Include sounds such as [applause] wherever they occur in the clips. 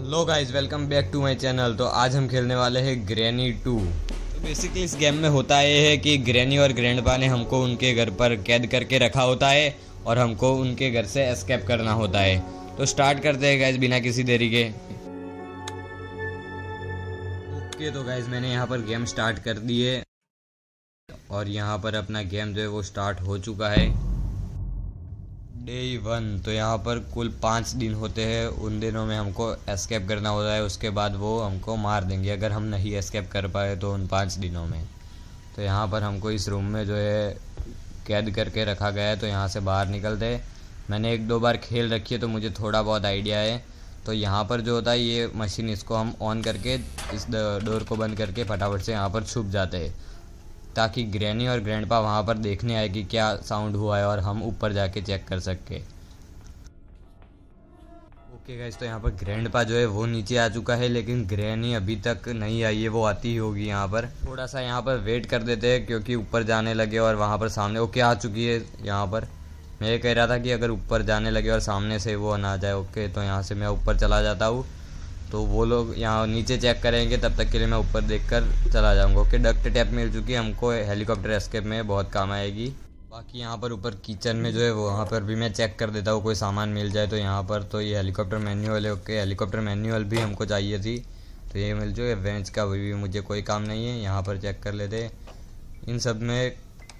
hello guys welcome back to my channel तो आज हम खेलने वाले हैं ग्रैनी टू तो बेसिकली इस गेम में होता यह है कि ग्रैनी और ग्रैंडपा ने हमको उनके घर पर कैद करके रखा होता है और हमको उनके घर से एस्केप करना होता है तो स्टार्ट करते हैं गाइस बिना किसी देरी के ओके तो गाइस मैंने यहाँ पर गेम स्टार्ट कर दी है और यहाँ पर अपना गेम जो है वो स्टार्ट हो चुका है डे वन तो यहाँ पर कुल पाँच दिन होते हैं उन दिनों में हमको एस्केप करना होता है उसके बाद वो हमको मार देंगे अगर हम नहीं एस्केप कर पाए तो उन पाँच दिनों में तो यहाँ पर हमको इस रूम में जो है कैद करके रखा गया है तो यहाँ से बाहर निकलते मैंने एक दो बार खेल रखी है तो मुझे थोड़ा बहुत आइडिया है तो यहाँ पर जो होता है ये मशीन इसको हम ऑन करके इस डोर को बंद करके फटाफट से यहाँ पर छुप जाते हैं ताकि ग्रैनी और ग्रैंडपा वहाँ पर देखने आए कि क्या साउंड हुआ है और हम ऊपर जाके चेक कर सके ओके गाइज तो यहाँ पर ग्रैंडपा जो है वो नीचे आ चुका है लेकिन ग्रैनी अभी तक नहीं आई है वो आती ही होगी यहाँ पर थोड़ा सा यहाँ पर वेट कर देते हैं क्योंकि ऊपर जाने लगे और वहाँ पर सामने ओके आ चुकी है यहाँ पर मैं ये कह रहा था कि अगर ऊपर जाने लगे और सामने से वो ना जाए ओके तो यहाँ से मैं ऊपर चला जाता हूँ तो वो लोग यहाँ नीचे चेक करेंगे तब तक के लिए मैं ऊपर देखकर चला जाऊँगा ओके डक्ट टैप मिल चुकी है हमको हेलीकॉप्टर एस्केप में बहुत काम आएगी बाकी यहाँ पर ऊपर किचन में जो है वो वहाँ पर भी मैं चेक कर देता हूँ कोई सामान मिल जाए तो यहाँ पर तो ये हेलीकॉप्टर मैन्यूअल है ओके हेलीकॉप्टर मैन्यूअल भी हमको चाहिए थी तो ये मिल जो वेंच का भी मुझे कोई काम नहीं है यहाँ पर चेक कर लेते इन सब में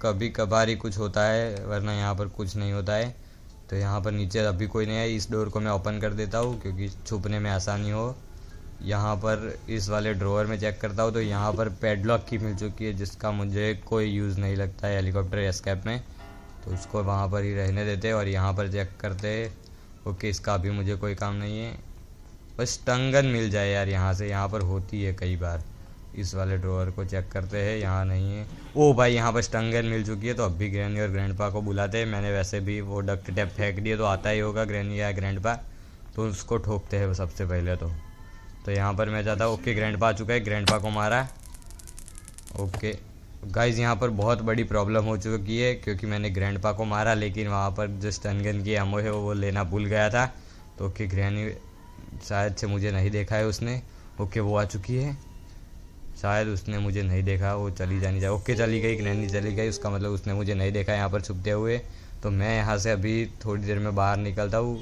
कभी कभार ही कुछ होता है वरना यहाँ पर कुछ नहीं होता है तो यहाँ पर नीचे अभी कोई नहीं है इस डोर को मैं ओपन कर देता हूँ क्योंकि छुपने में आसानी हो यहाँ पर इस वाले ड्रोवर में चेक करता हूँ तो यहाँ पर पेडलॉक की मिल चुकी है जिसका मुझे कोई यूज़ नहीं लगता है हेलीकॉप्टर एस्केप में तो उसको वहाँ पर ही रहने देते और यहाँ पर चेक करते ओके इसका भी मुझे कोई काम नहीं है बस टंगन मिल जाए यार यहाँ से यहाँ पर होती है कई बार इस वाले ड्रॉवर को चेक करते हैं यहाँ नहीं है ओ भाई यहाँ पर स्टंगल मिल चुकी है तो अब भी ग्रैनी और ग्रैंडपा को बुलाते हैं मैंने वैसे भी वो डक्ट टैप फेंक दिए तो आता ही होगा ग्रैनी या ग्रैंडपा तो उसको ठोकते हैं सबसे पहले तो तो यहाँ पर मैं जाता ओके ग्रैंड आ चुका है ग्रैंड को मारा ओके गाइज यहाँ पर बहुत बड़ी प्रॉब्लम हो चुकी है क्योंकि मैंने ग्रैंड को मारा लेकिन वहाँ पर जो स्टनगन की एमओ है वो लेना भूल गया था तो ओके ग्रैनी शायद से मुझे नहीं देखा है उसने ओके वो आ चुकी है शायद उसने मुझे नहीं देखा वो चली जानी चाहिए ओके चली गई कि नहीं चली गई उसका मतलब उसने मुझे नहीं देखा यहाँ पर छुपते हुए तो मैं यहाँ से अभी थोड़ी देर में बाहर निकलता हूँ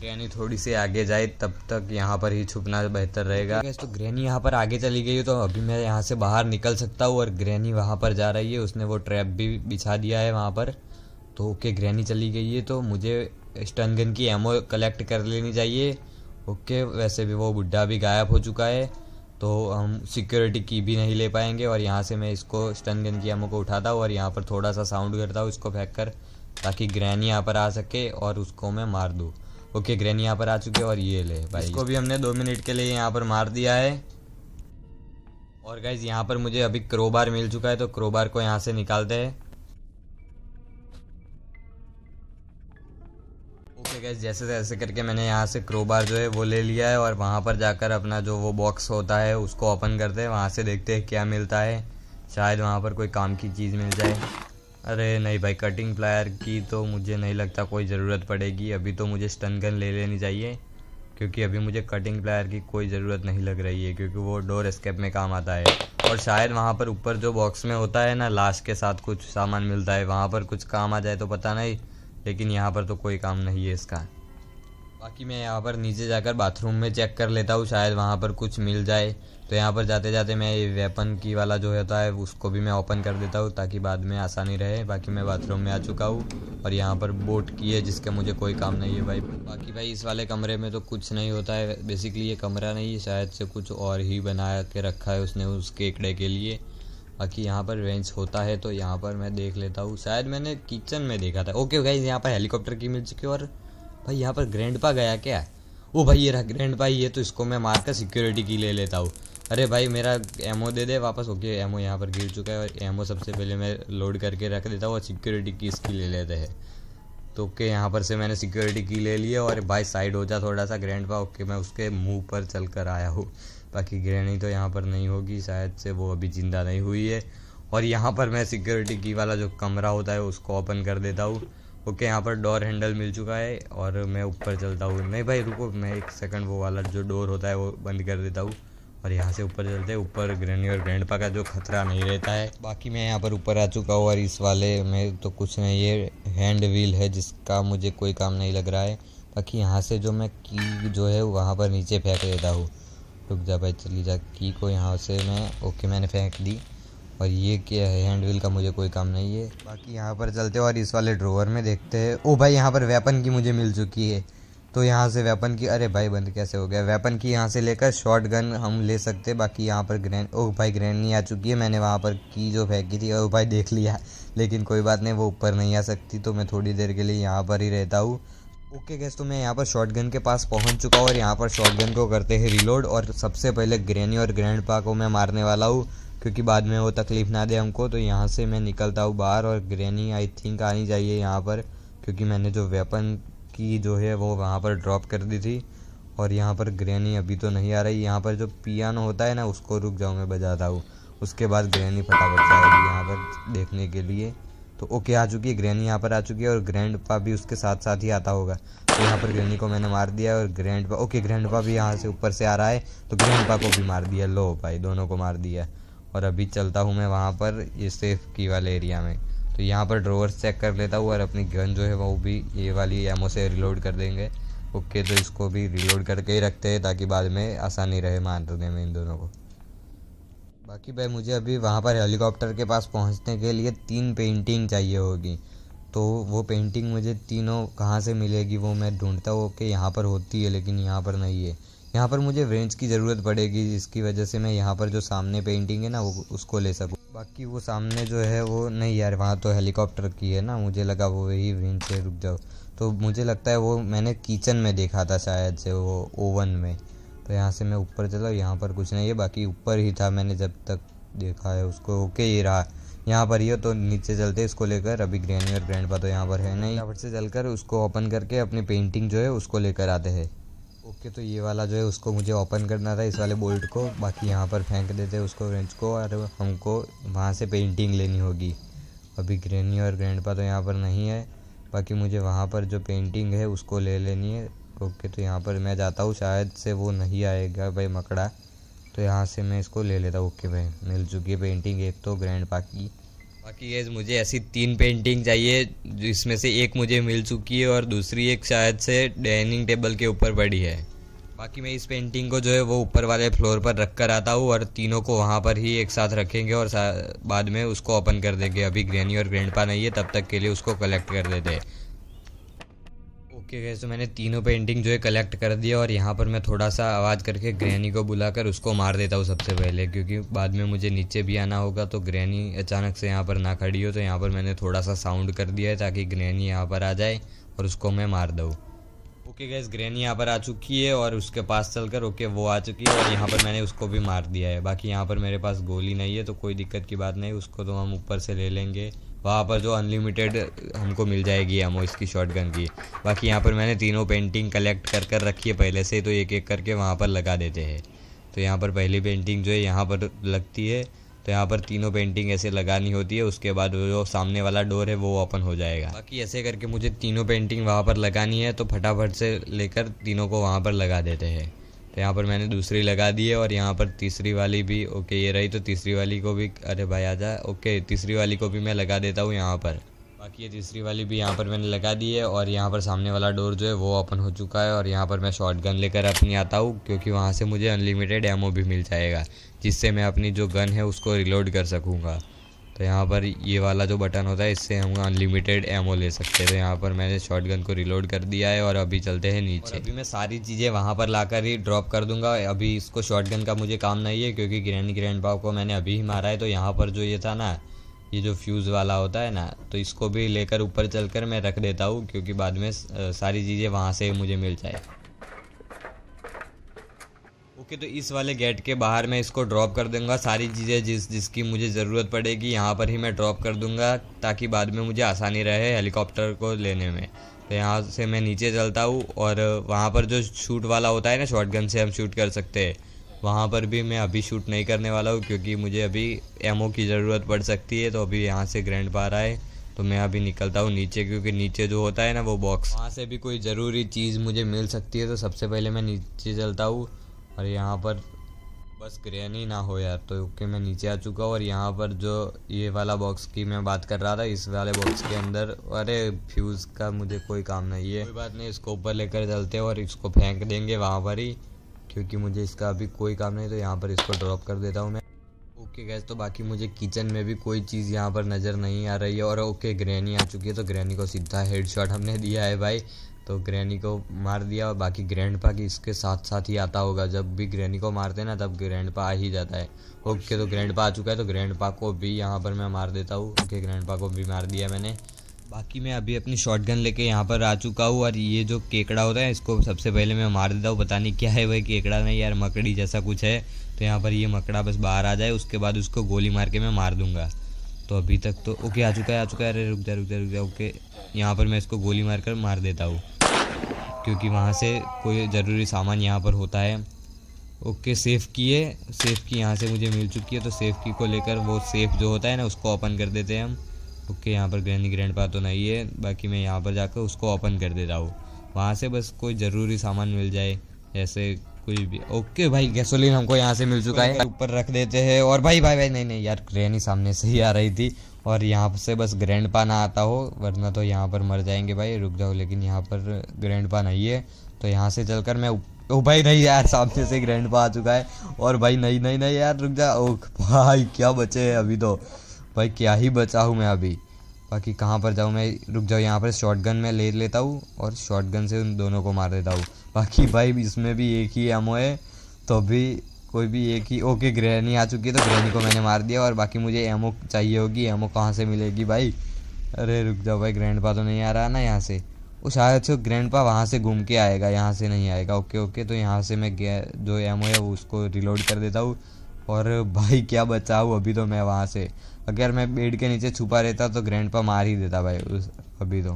ग्रैनी थोड़ी सी आगे जाए तब तक यहाँ पर ही छुपना बेहतर रहेगा तो ग्रैनी यहाँ पर आगे चली गई तो अभी मैं यहाँ से बाहर निकल सकता हूँ और ग्रैनी वहाँ पर जा रही है उसने वो ट्रैप भी बिछा दिया है वहाँ पर तो ओके ग्रैनी चली गई है तो मुझे स्टन गन की एमओ कलेक्ट कर लेनी चाहिए ओके वैसे भी वो बुढ़ा भी गायब हो चुका है तो हम सिक्योरिटी की भी नहीं ले पाएंगे और यहाँ से मैं इसको स्टन गन की एमओ को उठाता हूँ और यहाँ पर थोड़ा सा साउंड करता हूँ इसको फेंक कर ताकि ग्रैन यहाँ पर आ सके और उसको मैं मार दूँ ओके ग्रैन यहाँ पर आ चुके और ये ले भाई इसको भी हमने दो मिनट के लिए यहाँ पर मार दिया है और गाइज यहाँ पर मुझे अभी क्रोबार मिल चुका है तो क्रोबार को यहाँ से निकालते हैं ठीक है जैसे तैसे करके मैंने यहाँ से क्रोबार जो है वो ले लिया है और वहाँ पर जाकर अपना जो वो बॉक्स होता है उसको ओपन करते हैं वहाँ से देखते हैं क्या मिलता है शायद वहाँ पर कोई काम की चीज़ मिल जाए अरे नहीं भाई कटिंग प्लायर की तो मुझे नहीं लगता कोई ज़रूरत पड़ेगी अभी तो मुझे स्टन गन ले लेनी चाहिए क्योंकि अभी मुझे कटिंग प्लायर की कोई ज़रूरत नहीं लग रही है क्योंकि वो डोर स्केप में काम आता है और शायद वहाँ पर ऊपर जो बॉक्स में होता है ना लाश के साथ कुछ सामान मिलता है वहाँ पर कुछ काम आ जाए तो पता नहीं लेकिन यहाँ पर तो कोई काम नहीं है इसका बाकी मैं यहाँ पर नीचे जाकर बाथरूम में चेक कर लेता हूँ शायद वहाँ पर कुछ मिल जाए तो यहाँ पर जाते जाते मैं ये वेपन की वाला जो होता है उसको भी मैं ओपन कर देता हूँ ताकि बाद में आसानी रहे बाकी मैं बाथरूम में आ चुका हूँ और यहाँ पर बोट की है जिसका मुझे कोई काम नहीं है भाई बाकी भाई इस वाले कमरे में तो कुछ नहीं होता है बेसिकली ये कमरा नहीं है शायद से कुछ और ही बना के रखा है उसने उस केकड़े के लिए बाकी यहाँ पर रेंज होता है तो यहाँ पर मैं देख लेता हूँ शायद मैंने किचन में देखा था ओके भाई यहाँ पर हेलीकॉप्टर की मिल चुकी है और भाई यहाँ पर ग्रैंड पा गया क्या ओ भाई ये रहा ग्रैंड पा ये तो इसको मैं मार कर सिक्योरिटी की ले लेता हूँ अरे भाई मेरा एमओ दे दे वापस ओके एमओ यहाँ पर गिर चुका है और एमओ सबसे पहले मैं लोड करके रख देता हूँ और सिक्योरिटी की इसकी ले लेते हैं तो ओके यहाँ पर से मैंने सिक्योरिटी की ले ली है और भाई साइड हो जा थोड़ा सा ग्रैंड पा ओके मैं उसके मुंह पर चल कर आया हूँ बाकी ग्रहणी तो यहाँ पर नहीं होगी शायद से वो अभी ज़िंदा नहीं हुई है और यहाँ पर मैं सिक्योरिटी की वाला जो कमरा होता है उसको ओपन कर देता हूँ ओके यहाँ पर डोर हैंडल मिल चुका है और मैं ऊपर चलता हूँ नहीं भाई रुको मैं एक सेकंड वो वाला जो डोर होता है वो बंद कर देता हूँ और यहाँ से ऊपर चलते हैं ऊपर ग्रैनी और ग्रैंड का जो खतरा नहीं रहता है बाकी मैं यहाँ पर ऊपर आ चुका हूँ और इस वाले में तो कुछ नहीं ये हैंड व्हील है जिसका मुझे कोई काम नहीं लग रहा है बाकी यहाँ से जो मैं की जो है वहाँ पर नीचे फेंक देता हूँ रुक जा भाई चली जा की को यहाँ से मैं ओके मैंने फेंक दी और ये क्या है हैंडविल का मुझे कोई काम नहीं है बाकी यहाँ पर चलते और इस वाले ड्रोवर में देखते हैं ओ भाई यहाँ पर वेपन की मुझे मिल चुकी है तो यहाँ से वेपन की अरे भाई बंद कैसे हो गया वेपन की यहाँ से लेकर शॉर्ट गन हम ले सकते बाकी यहाँ पर ग्रैंड ओ भाई ग्रैंड नहीं आ चुकी है मैंने वहाँ पर की जो फेंकी थी ओ भाई देख लिया लेकिन कोई बात नहीं वो ऊपर नहीं आ सकती तो मैं थोड़ी देर के लिए यहाँ पर ही रहता हूँ ओके okay गैस तो मैं यहाँ पर शॉटगन के पास पहुँच चुका हूँ और यहाँ पर शॉटगन को करते हैं रिलोड और सबसे पहले ग्रैनी और ग्रैंड पा को मैं मारने वाला हूँ क्योंकि बाद में वो तकलीफ़ ना दे हमको तो यहाँ से मैं निकलता हूँ बाहर और ग्रैनी आई थिंक आनी चाहिए यहाँ पर क्योंकि मैंने जो वेपन की जो है वो वहाँ पर ड्रॉप कर दी थी और यहाँ पर ग्रैनी अभी तो नहीं आ रही यहाँ पर जो पियानो होता है ना उसको रुक जाऊँ मैं बजाता हूँ उसके बाद ग्रैनी फटाफट जाएगी यहाँ पर देखने के लिए तो ओके आ चुकी है ग्रैनी यहाँ पर आ चुकी है और ग्रैंड पा भी उसके साथ साथ ही आता होगा तो यहाँ पर ग्रैनी को मैंने मार दिया और ग्रैंड पा ओके ग्रैंड पा भी यहाँ से ऊपर से आ रहा है तो ग्रैंड पा को भी मार दिया लो भाई दोनों को मार दिया और अभी चलता हूँ मैं वहाँ पर ये सेफ की वाले एरिया में तो यहाँ पर ड्रोवर्स चेक कर लेता हूँ और अपनी गन जो है वो भी ये वाली एमओ से रिलोड कर देंगे ओके तो इसको भी रिलोड करके ही रखते हैं ताकि बाद में आसानी रहे मारने में इन दोनों को बाकी भाई मुझे अभी वहाँ पर हेलीकॉप्टर के पास पहुँचने के लिए तीन पेंटिंग चाहिए होगी तो वो पेंटिंग मुझे तीनों कहाँ से मिलेगी वो मैं ढूंढता हूँ कि यहाँ पर होती है लेकिन यहाँ पर नहीं है यहाँ पर मुझे रेंज की ज़रूरत पड़ेगी जिसकी वजह से मैं यहाँ पर जो सामने पेंटिंग है ना वो उसको ले सकूँ बाकी वो सामने जो है वो नहीं यार वहाँ तो हेलीकॉप्टर की है ना मुझे लगा वो वही रेंज से रुक जाओ तो मुझे लगता है वो मैंने किचन में देखा था शायद से वो ओवन में तो यहाँ से मैं ऊपर चला यहाँ पर कुछ नहीं है बाकी ऊपर ही था मैंने जब तक देखा है उसको ओके ये रहा यहाँ पर ही हो तो नीचे चलते इसको लेकर अभी ग्रेन्यूअर ब्रांड पा तो यहाँ पर है नहीं यहाँ से चलकर उसको ओपन करके अपनी पेंटिंग जो है उसको लेकर आते हैं ओके तो ये वाला जो है उसको मुझे ओपन करना था इस वाले बोल्ट को बाकी यहाँ पर फेंक देते उसको रेंच को और हमको वहाँ से पेंटिंग लेनी होगी अभी ग्रेनी और ग्रैंडपा तो यहाँ पर नहीं है बाकी मुझे वहाँ पर जो पेंटिंग है उसको ले लेनी है ओके तो यहाँ पर मैं जाता हूँ शायद से वो नहीं आएगा भाई मकड़ा तो यहाँ से मैं इसको ले लेता हूँ ओके भाई मिल चुकी है पेंटिंग एक तो ग्रैंड की बाकी ये मुझे ऐसी तीन पेंटिंग चाहिए जिसमें से एक मुझे मिल चुकी है और दूसरी एक शायद से डाइनिंग टेबल के ऊपर पड़ी है बाकी मैं इस पेंटिंग को जो है वो ऊपर वाले फ्लोर पर रख कर आता हूँ और तीनों को वहाँ पर ही एक साथ रखेंगे और सा, बाद में उसको ओपन कर देंगे अभी ग्रैनी और ग्रैंडपा नहीं है तब तक के लिए उसको कलेक्ट कर देते हैं ओके okay, तो मैंने तीनों पेंटिंग जो है कलेक्ट कर दिया और यहाँ पर मैं थोड़ा सा आवाज़ करके ग्रैनी को बुलाकर उसको मार देता हूँ सबसे पहले क्योंकि बाद में मुझे नीचे भी आना होगा तो ग्रैनी अचानक से यहाँ पर ना खड़ी हो तो यहाँ पर मैंने थोड़ा सा साउंड कर दिया है ताकि ग्रैनी यहाँ पर आ जाए और उसको मैं मार दूँ ओके गैस ग्रैनी यहाँ पर आ चुकी है और उसके पास कर ओके वो आ चुकी है और यहाँ पर मैंने उसको भी मार दिया है बाकी यहाँ पर मेरे पास गोली नहीं है तो कोई दिक्कत की बात नहीं उसको तो हम ऊपर से ले लेंगे वहाँ पर जो अनलिमिटेड हमको मिल जाएगी एमओ इसकी शॉर्ट गन की बाकी यहाँ पर मैंने तीनों पेंटिंग कलेक्ट कर कर रखी है पहले से तो एक एक करके वहाँ पर लगा देते हैं तो यहाँ पर पहली पेंटिंग जो है यहाँ पर लगती है तो यहाँ पर तीनों पेंटिंग ऐसे लगानी होती है उसके बाद जो सामने वाला डोर है वो ओपन हो जाएगा बाकी ऐसे करके मुझे तीनों पेंटिंग वहाँ पर लगानी है तो फटाफट से लेकर तीनों को वहाँ पर लगा देते हैं यहाँ पर मैंने दूसरी लगा दी है और यहाँ पर तीसरी वाली भी ओके ये रही तो तीसरी वाली को भी अरे भाई जाए ओके तीसरी वाली को भी मैं लगा देता हूँ यहाँ पर बाकी ये तीसरी वाली भी यहाँ पर मैंने लगा दी है और यहाँ पर सामने वाला डोर जो है वो ओपन हो चुका है और यहाँ पर मैं शॉर्ट गन लेकर अपनी आता हूँ क्योंकि वहाँ से मुझे अनलिमिटेड एमओ भी मिल जाएगा जिससे मैं अपनी जो गन है उसको रिलोड कर सकूँगा तो यहाँ पर ये वाला जो बटन होता है इससे हम अनलिमिटेड एमओ ले सकते हैं तो यहाँ पर मैंने गन को रिलोड कर दिया है और अभी चलते हैं नीचे अभी मैं सारी चीज़ें वहाँ पर ला ही ड्रॉप कर दूंगा अभी इसको शॉर्ट का मुझे काम नहीं है क्योंकि ग्रैंड ग्रैंड पाव को मैंने अभी ही मारा है तो यहाँ पर जो ये था ना ये जो फ्यूज़ वाला होता है ना तो इसको भी लेकर ऊपर चलकर मैं रख देता हूँ क्योंकि बाद में सारी चीज़ें वहाँ से मुझे मिल जाए ओके okay, तो इस वाले गेट के बाहर मैं इसको ड्रॉप कर दूंगा सारी चीज़ें जिस जिसकी मुझे ज़रूरत पड़ेगी यहाँ पर ही मैं ड्रॉप कर दूंगा ताकि बाद में मुझे आसानी रहे हेलीकॉप्टर को लेने में तो यहाँ से मैं नीचे चलता हूँ और वहाँ पर जो शूट वाला होता है ना शॉटगन से हम शूट कर सकते हैं वहाँ पर भी मैं अभी शूट नहीं करने वाला हूँ क्योंकि मुझे अभी एमओ की ज़रूरत पड़ सकती है तो अभी यहाँ से ग्रैंड पा रहा है तो मैं अभी निकलता हूँ नीचे क्योंकि नीचे जो होता है ना वो बॉक्स वहाँ से भी कोई ज़रूरी चीज़ मुझे मिल सकती है तो सबसे पहले मैं नीचे चलता हूँ और यहाँ पर बस ही ना हो यार तो ओके मैं नीचे आ चुका हूँ और यहाँ पर जो ये वाला बॉक्स की मैं बात कर रहा था इस वाले बॉक्स के अंदर अरे फ्यूज़ का मुझे कोई काम नहीं है कोई बात नहीं इसको ऊपर लेकर चलते हैं और इसको फेंक देंगे वहाँ पर ही क्योंकि मुझे इसका अभी कोई काम नहीं तो यहाँ पर इसको ड्रॉप कर देता हूँ मैं ओके गैस तो बाकी मुझे किचन में भी कोई चीज़ यहाँ पर नज़र नहीं आ रही है और ओके ग्रैनी आ चुकी है तो ग्रैनी को सीधा हेड हमने दिया है भाई तो ग्रैनी को मार दिया और बाकी ग्रैंड की इसके साथ साथ ही आता होगा जब भी ग्रैनी को मारते ना तब ग्रैंड आ ही जाता है ओके तो ग्रैंड आ चुका है तो ग्रैंड को भी यहाँ पर मैं मार देता हूँ ओके ग्रैंड को भी मार दिया मैंने बाकी मैं अभी अपनी शॉटगन लेके यहाँ पर आ चुका हूँ और ये जो केकड़ा होता है इसको सबसे पहले मैं मार देता हूँ पता नहीं क्या है वह केकड़ा नहीं यार मकड़ी जैसा कुछ है तो यहाँ पर ये मकड़ा बस बाहर आ जाए उसके बाद उसको गोली मार के मैं मार दूंगा तो अभी तक तो ओके आ चुका है आ चुका है अरे रुक जा रुक जा रुक जा ओके यहाँ पर मैं इसको गोली मार कर मार देता हूँ क्योंकि वहाँ से कोई ज़रूरी सामान यहाँ पर होता है ओके सेफ़ की है सेफ़ की यहाँ से मुझे मिल चुकी है तो सेफ़ की को लेकर वो सेफ़ जो होता है ना उसको ओपन कर देते हैं हम ओके यहाँ पर ग्रैंड ग्रैंड पा तो नहीं है बाकी मैं यहाँ पर जाकर उसको ओपन कर देता हूँ वहाँ से बस कोई ज़रूरी सामान मिल जाए जैसे कोई भी ओके भाई गैसोलीन हमको यहाँ से मिल चुका है ऊपर रख देते हैं और भाई भाई भाई नहीं नहीं यार क्रेन ही सामने से ही आ रही थी और यहाँ से बस ग्रैंड पा ना आता हो वरना तो यहाँ पर मर जाएंगे भाई रुक जाओ लेकिन यहाँ पर ग्रैंड पा नहीं है तो यहाँ से चलकर मैं ओ भाई नहीं यार सामने से ग्रैंड पा आ चुका है और भाई नहीं नहीं नहीं यार रुक जा ओ भाई क्या बचे है अभी तो भाई क्या ही बचा हूँ मैं अभी बाकी कहाँ पर जाऊँ मैं रुक जाऊँ यहाँ पर गन में ले लेता हूँ और गन से उन दोनों को मार देता हूँ बाकी भाई इसमें भी एक ही एमओ है तो भी कोई भी एक ही ओके ग्रहणी आ चुकी है तो ग्रहणी को मैंने मार दिया और बाकी मुझे एमओ चाहिए होगी एमओ कहाँ से मिलेगी भाई अरे रुक जाओ भाई ग्रैंड तो नहीं आ रहा ना यहाँ से वो शायद से ग्रैंड पा वहाँ से घूम के आएगा यहाँ से नहीं आएगा ओके ओके तो यहाँ से मैं जो एमओ है उसको रिलोड कर देता हूँ और भाई क्या बचाऊँ अभी तो मैं वहाँ से अगर मैं बेड के नीचे छुपा रहता तो ग्रैंड पा मार ही देता भाई उस अभी तो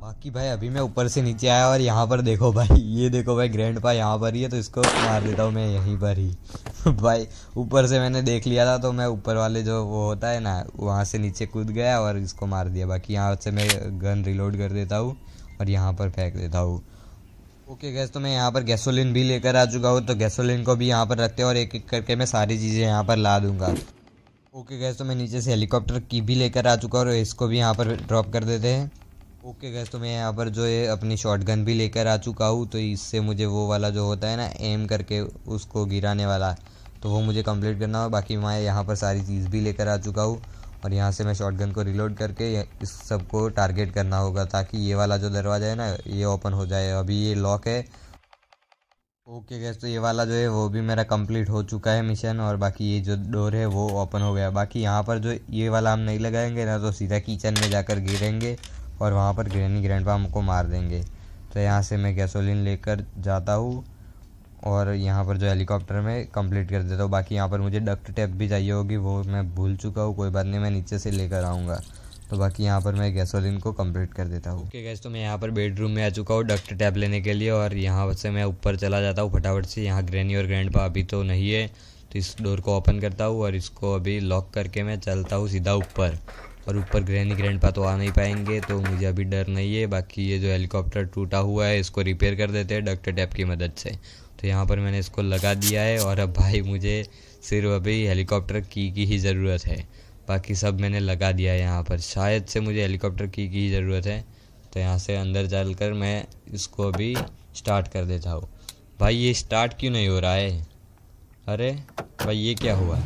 बाकी भाई अभी मैं ऊपर से नीचे आया और यहाँ पर देखो भाई ये देखो भाई ग्रैंड पा यहाँ पर ही है तो इसको मार देता हूँ मैं यहीं पर ही [laughs] भाई ऊपर से मैंने देख लिया था तो मैं ऊपर वाले जो वो होता है ना वहाँ से नीचे कूद गया और इसको मार दिया बाकी यहाँ से मैं गन रिलोड कर देता हूँ और यहाँ पर फेंक देता हूँ ओके okay गैस तो मैं यहाँ पर गैसोलिन भी लेकर आ चुका हूँ तो गैसोलिन को भी यहाँ पर रखते हैं और एक एक करके मैं सारी चीज़ें यहाँ पर ला दूँगा ओके गैस तो मैं नीचे से हेलीकॉप्टर की भी लेकर आ चुका हूँ और इसको भी यहाँ पर ड्रॉप कर देते हैं ओके गैस तो मैं यहाँ पर जो है अपनी शॉट भी लेकर आ चुका हूँ तो इससे मुझे वो वाला जो होता है ना एम करके उसको गिराने वाला तो वो मुझे कम्प्लीट करना हो बाकी मैं यहाँ पर सारी चीज़ भी लेकर आ चुका हूँ और यहाँ से मैं शॉटगन को रिलोड करके इस सबको टारगेट करना होगा ताकि ये वाला जो दरवाज़ा है ना ये ओपन हो जाए अभी ये लॉक है ओके गैस तो ये वाला जो है वो भी मेरा कंप्लीट हो चुका है मिशन और बाकी ये जो डोर है वो ओपन हो गया बाकी यहाँ पर जो ये वाला हम नहीं लगाएंगे ना तो सीधा किचन में जाकर गिरेंगे और वहाँ पर ग्रैनी ग्रैंडपा हमको मार देंगे तो यहाँ से मैं गैसोलिन लेकर जाता हूँ और यहाँ पर जो हेलीकॉप्टर में कंप्लीट कर देता हूँ बाकी यहाँ पर मुझे डक्ट टैप भी चाहिए होगी वो मैं भूल चुका हूँ कोई बात नहीं मैं नीचे से लेकर आऊँगा तो बाकी यहाँ पर मैं गैसोलिन को कम्प्लीट कर देता हूँ ओके okay तो मैं यहाँ पर बेडरूम में आ चुका हूँ डक्ट टैप लेने के लिए और यहाँ से मैं ऊपर चला जाता हूँ फटाफट से यहाँ ग्रैनी और ग्रैंड अभी तो नहीं है तो इस डोर को ओपन करता हूँ और इसको अभी लॉक करके मैं चलता हूँ सीधा ऊपर और ऊपर ग्रैनी ग्रैंड तो आ नहीं पाएंगे तो मुझे अभी डर नहीं है बाकी ये जो हेलीकॉप्टर टूटा हुआ है इसको रिपेयर कर देते हैं डक्ट टैप की मदद से तो यहाँ पर मैंने इसको लगा दिया है और अब भाई मुझे सिर्फ अभी हेलीकॉप्टर की की ही ज़रूरत है बाकी सब मैंने लगा दिया है यहाँ पर शायद से मुझे हेलीकॉप्टर की की ज़रूरत है तो यहाँ से अंदर चल कर मैं इसको अभी स्टार्ट कर देता हूँ भाई ये स्टार्ट क्यों नहीं हो रहा है अरे भाई ये क्या हुआ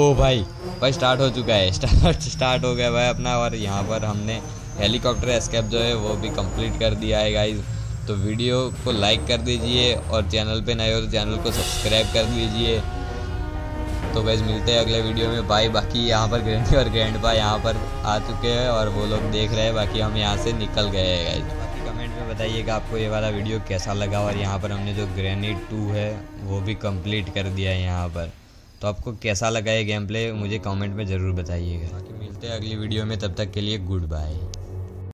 ओ भाई भाई स्टार्ट हो चुका है स्टार्ट [laughs] स्टार्ट हो गया भाई अपना और यहाँ पर हमने हेलीकॉप्टर एस्केप जो है वो भी कंप्लीट कर दिया है गाइज तो वीडियो को लाइक कर दीजिए और चैनल पे नए हो तो चैनल को सब्सक्राइब कर दीजिए तो गैस मिलते हैं अगले वीडियो में भाई बाकी यहाँ पर ग्रैंड [laughs] और ग्रैंड पा यहाँ पर आ चुके हैं और वो लोग देख रहे हैं बाकी हम यहाँ से निकल गए हैं गाइज बाकी कमेंट में बताइएगा आपको ये वाला वीडियो कैसा लगा और यहाँ पर हमने जो ग्रेनेड टू है वो भी कम्प्लीट कर दिया है यहाँ पर तो आपको कैसा लगा ये गेम प्ले मुझे कमेंट में ज़रूर बताइएगा बाकी मिलते हैं अगली वीडियो में तब तक के लिए गुड बाय